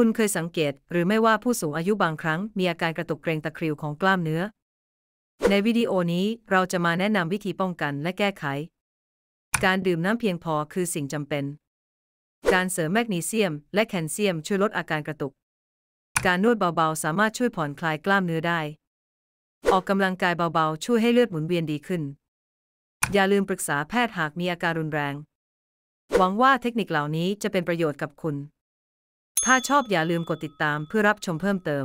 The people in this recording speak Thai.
คุณเคยสังเกตหรือไม่ว่าผู้สูงอายุบางครั้งมีอาการกระตุกเกรงตะคริวของกล้ามเนื้อ ในวิดีโอนี้เราจะมาแนะนำวิธีป้องกันและแก้ไข การดื่มน้ำเพียงพอคือสิ่งจำเป็น การเสริมแมกนีเซียมและแคลเซียมช่วยลดอาการกระตุกการนวดเบาๆสามารถช่วยผ่อนคลายกล้ามเนื้อได้ ออกกำลังกายเบาๆช่วยให้เลือดหมุนเวียนดีขึ้น อย่าลืมปรึกษาแพทย์หากมีอาการรุนแรง หวังว่าเทคนิคเหล่านี้จะเป็นประโยชน์กับคุณถ้าชอบอย่าลืมกดติดตามเพื่อรับชมเพิ่มเติม